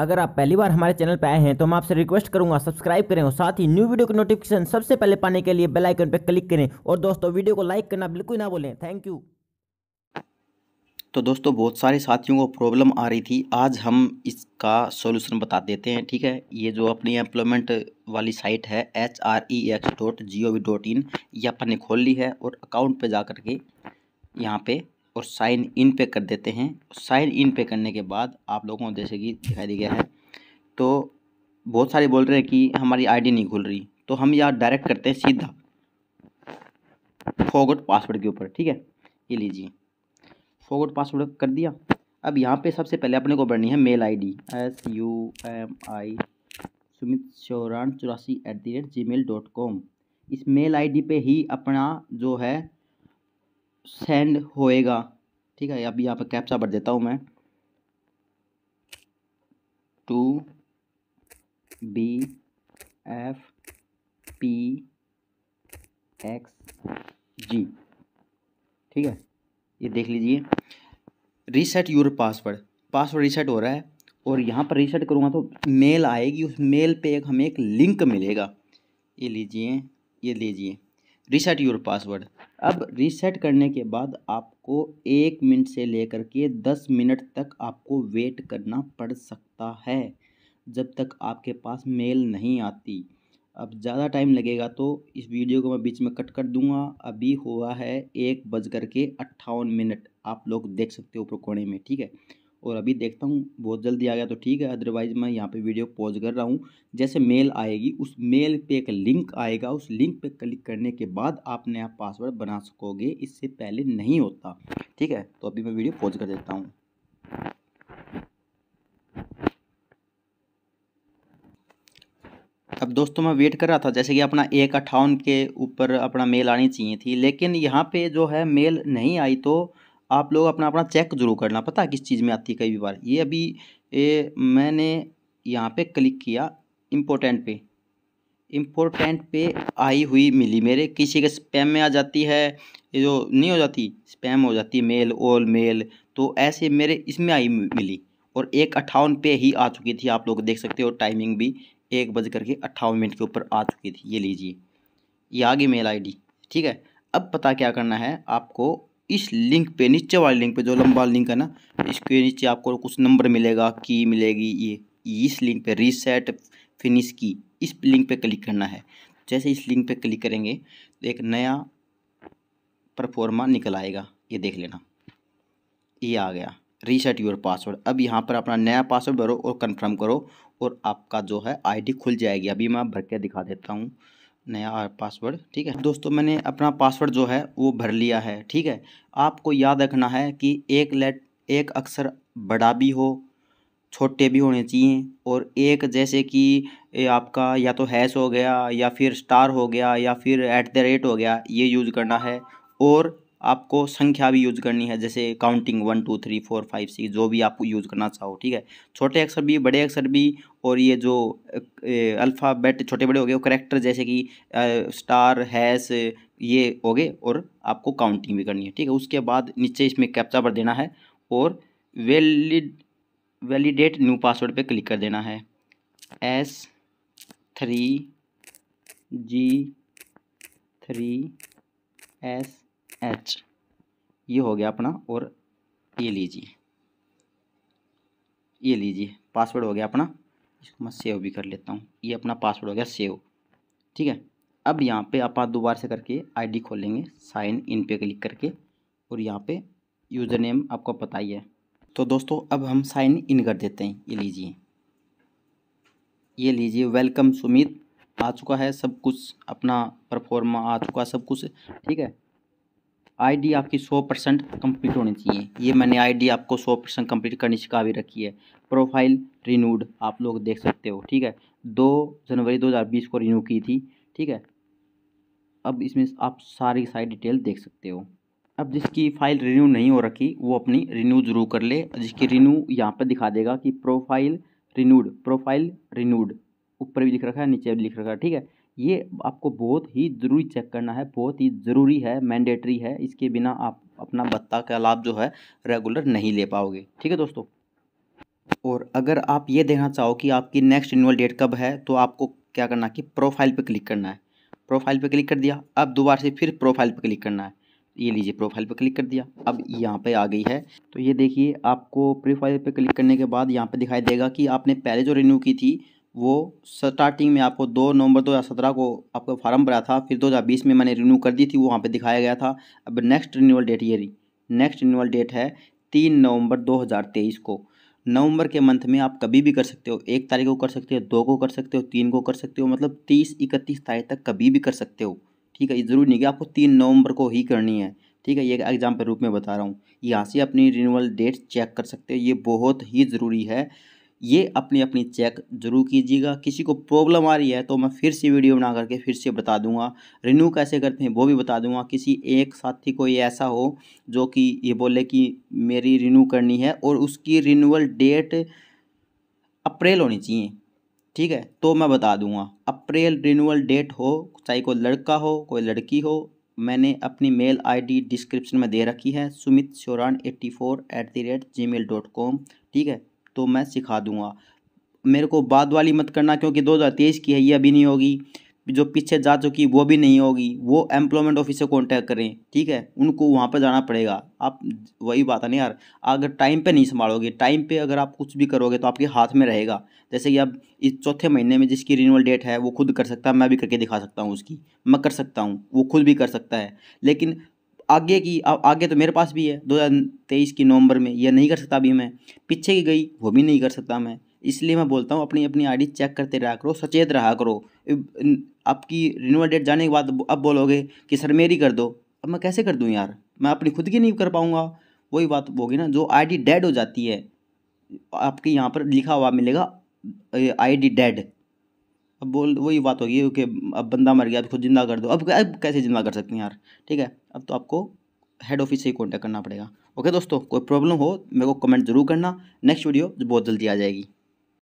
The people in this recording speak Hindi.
अगर आप पहली बार हमारे चैनल पर आए हैं तो मैं आपसे रिक्वेस्ट करूंगा सब्सक्राइब करें और साथ ही न्यू वीडियो की नोटिफिकेशन सबसे पहले पाने के लिए बेल आइकन पर क्लिक करें और दोस्तों वीडियो को लाइक करना बिल्कुल ना बोलें थैंक यू तो दोस्तों बहुत सारे साथियों को प्रॉब्लम आ रही थी आज हम इसका सोल्यूशन बता देते हैं ठीक है ये जो अपनी एम्प्लॉयमेंट वाली साइट है H R E X dot G O V dot I N अपन ने खोल ली है और अकाउंट पर जा कर के यहाँ पर और साइन इन पे कर देते हैं साइन इन पे करने के बाद आप लोगों को जैसे कि दिखाई दे गया है तो बहुत सारे बोल रहे हैं कि हमारी आईडी नहीं खुल रही तो हम यहाँ डायरेक्ट करते हैं सीधा फॉगट पासवर्ड के ऊपर ठीक है ये लीजिए फॉगट पासवर्ड कर दिया अब यहाँ पे सबसे पहले अपने को बढ़नी है mail ID S U M I Sumit Chauran चौरासी at the rate Gmail dot com इस मेल आई पे ही अपना जो है सेंड होएगा ठीक है अभी यहाँ पर कैप्चा भर देता हूँ मैं two B F P X G ठीक है ये देख लीजिए reset your password password reset हो रहा है और यहाँ पर रीसेट करूँगा तो मेल आएगी उस मेल पे एक हमें एक लिंक मिलेगा ये लीजिए ये लीजिए रीसेट योर पासवर्ड अब रीसेट करने के बाद आपको एक मिनट से लेकर के दस मिनट तक आपको वेट करना पड़ सकता है जब तक आपके पास मेल नहीं आती अब ज़्यादा टाइम लगेगा तो इस वीडियो को मैं बीच में कट कर दूंगा अभी हुआ है एक बज करके के अट्ठावन मिनट आप लोग देख सकते हो ऊपर कोने में ठीक है और अभी देखता हूँ बहुत जल्दी आ गया तो ठीक है अदरवाइज़ मैं यहाँ पे वीडियो पॉज कर रहा हूँ जैसे मेल आएगी उस मेल पे एक लिंक आएगा उस लिंक पे क्लिक करने के बाद आप नया पासवर्ड बना सकोगे इससे पहले नहीं होता ठीक है तो अभी मैं वीडियो पॉज कर देता हूँ अब दोस्तों मैं वेट कर रहा था जैसे कि अपना एक अट्ठावन के ऊपर अपना मेल आनी चाहिए थी लेकिन यहाँ पे जो है मेल नहीं आई तो आप लोग अपना अपना चेक जरूर करना पता है किस चीज़ में आती है कई बार ये अभी ए, मैंने यहाँ पे क्लिक किया इम्पोर्टेंट पे इम्पोर्टेंट पे आई हुई मिली मेरे किसी के स्पैम में आ जाती है ये जो नहीं हो जाती स्पैम हो जाती है मेल ऑल मेल तो ऐसे मेरे इसमें आई मिली और एक अट्ठावन पे ही आ चुकी थी आप लोग देख सकते हो टाइमिंग भी एक बज करके अट्ठावन मिनट के ऊपर आ चुकी थी ये लीजिए ये आ गई मेल आई ठीक है अब पता क्या करना है आपको इस लिंक पे नीचे वाले लिंक पे जो लंबा लिंक है ना इसके नीचे आपको कुछ नंबर मिलेगा की मिलेगी ये इस लिंक पे रीसेट फिनिश की इस लिंक पे क्लिक करना है जैसे इस लिंक पे क्लिक करेंगे तो एक नया परफॉर्मा निकल आएगा ये देख लेना ये आ गया रीसेट योर पासवर्ड अब यहाँ पर अपना नया पासवर्ड भरो और कन्फर्म करो और आपका जो है आई खुल जाएगी अभी मैं भर के दिखा देता हूँ नया पासवर्ड ठीक है दोस्तों मैंने अपना पासवर्ड जो है वो भर लिया है ठीक है आपको याद रखना है कि एक लेट एक अक्षर बड़ा भी हो छोटे भी होने चाहिए और एक जैसे कि आपका या तो हैश हो गया या फिर स्टार हो गया या फिर ऐट द रेट हो गया ये यूज़ करना है और आपको संख्या भी यूज़ करनी है जैसे counting one two three four five six जो भी आप यूज़ करना चाहो ठीक है छोटे अक्षर भी बड़े अक्षर भी और ये जो अल्फ़ाबेट छोटे बड़े हो गए करेक्टर जैसे कि स्टार हैस ये हो गए और आपको काउंटिंग भी करनी है ठीक है उसके बाद नीचे इसमें कैप्चा पर देना है और वेलिड वैलिडेट न्यू पासवर्ड पे क्लिक कर देना है S three G three S H ये हो गया अपना और ये लीजिए ये लीजिए पासवर्ड हो गया अपना इसको मैं सेव भी कर लेता हूँ ये अपना पासवर्ड हो गया सेव ठीक है अब यहाँ पे आप दोबारा से करके आईडी खोलेंगे साइन इन पे क्लिक करके और यहाँ पे यूज़र नेम आपको पता ही है तो दोस्तों अब हम साइन इन कर देते हैं ये लीजिए ये लीजिए वेलकम सुमित आ चुका है सब कुछ अपना परफॉर्मा आ चुका सब कुछ ठीक है आईडी आपकी 100 परसेंट कम्प्लीट होनी चाहिए ये मैंने आईडी आपको 100 परसेंट कम्प्लीट करने शिका भी रखी है प्रोफाइल रिन्यूड आप लोग देख सकते हो ठीक है दो जनवरी 2020 को रिन्यू की थी ठीक है अब इसमें आप सारी सारी डिटेल देख सकते हो अब जिसकी फ़ाइल रिन्यू नहीं हो रखी वो अपनी रिन्यू जरूर कर ले जिसकी रिन्यू यहाँ पर दिखा देगा कि प्रोफाइल रिन्यूड प्रोफाइल रिन्यूड ऊपर भी लिख रखा है नीचे भी लिख रखा है ठीक है ये आपको बहुत ही ज़रूरी चेक करना है बहुत ही ज़रूरी है मैंडेटरी है इसके बिना आप अपना भत्ता का लाभ जो है रेगुलर नहीं ले पाओगे ठीक है दोस्तों और अगर आप ये देखना चाहो कि आपकी नेक्स्ट रिन्यूअल डेट कब है तो आपको क्या करना कि प्रोफाइल पर क्लिक करना है प्रोफाइल पर क्लिक कर दिया अब दोबारा से फिर प्रोफाइल पर क्लिक करना है ये लीजिए प्रोफाइल पर क्लिक कर दिया अब यहाँ पे आ गई है तो ये देखिए आपको प्रोफाइल पर क्लिक करने के बाद यहाँ पे दिखाई देगा कि आपने पहले जो रिन्यू की थी वो स्टार्टिंग में आपको दो नवंबर 2017 को आपका फार्म भरा था फिर 2020 में मैंने रिन्यू कर दी थी वो वहाँ पे दिखाया गया था अब नेक्स्ट रिन्यूअल डेट ये रही नेक्स्ट रिन्यूअल डेट है तीन नवंबर 2023 को नवंबर के मंथ में आप कभी भी कर सकते हो एक तारीख को कर सकते हो दो को कर सकते हो तीन को कर सकते हो मतलब तीस इकतीस तारीख तक कभी भी कर सकते हो ठीक है ये ज़रूरी नहीं कि आपको तीन नवंबर को ही करनी है ठीक है ये एग्जाम्पल रूप में बता रहा हूँ यहाँ से अपनी रिन्यूअल डेट चेक कर सकते हो ये बहुत ही ज़रूरी है ये अपनी अपनी चेक जरूर कीजिएगा किसी को प्रॉब्लम आ रही है तो मैं फिर से वीडियो बना करके फिर से बता दूंगा रिन्यू कैसे करते हैं वो भी बता दूंगा किसी एक साथी को ये ऐसा हो जो कि ये बोले कि मेरी रिन्यू करनी है और उसकी रिन्यूअल डेट अप्रैल होनी चाहिए ठीक है तो मैं बता दूंगा अप्रैल रिन्यूअल डेट हो चाहे कोई लड़का हो कोई लड़की हो मैंने अपनी मेल आईडी डिस्क्रिप्शन में दे रखी है Sumit Shoran eighty four at the rate Gmail dot com ठीक है तो मैं सिखा दूंगा मेरे को बाद वाली मत करना क्योंकि तेईस की है ये अभी नहीं होगी जो पीछे जा चुकी वो भी नहीं होगी वो एम्प्लॉयमेंट ऑफिस से कॉन्टैक्ट करें ठीक है उनको वहाँ पर जाना पड़ेगा आप वही बात है ना यार अगर टाइम पे नहीं संभालोगे टाइम पे अगर आप कुछ भी करोगे तो आपके हाथ में रहेगा जैसे कि अब इस चौथे महीने में जिसकी रिन्यूअल डेट है वो खुद कर सकता है मैं भी करके दिखा सकता हूँ उसकी मैं कर सकता हूँ वो खुद भी कर सकता है लेकिन आगे की आगे तो मेरे पास भी है दो हज़ार तेईस की नवंबर में यह नहीं कर सकता अभी मैं पीछे की गई वो भी नहीं कर सकता मैं इसलिए मैं बोलता हूँ अपनी अपनी आईडी चेक करते रहा करो सचेत रहा करो आपकी रिन्यूअल डेट जाने के बाद अब बोलोगे कि सर मेरी कर दो अब मैं कैसे कर दूँ यार मैं अपनी खुद की नहीं कर पाऊँगा वही बात होगी ना जो आई डेड हो जाती है आपके यहाँ पर लिखा हुआ मिलेगा आई डेड अब बोल वही बात होगी कि अब बंदा मर गया तो खुद जिंदा कर दो अब अब कैसे जिंदा कर सकते हैं यार ठीक है अब तो आपको हेड ऑफिस से ही कॉन्टैक्ट करना पड़ेगा ओके दोस्तों कोई प्रॉब्लम हो मेरे को कमेंट जरूर करना नेक्स्ट वीडियो बहुत जल्दी आ जाएगी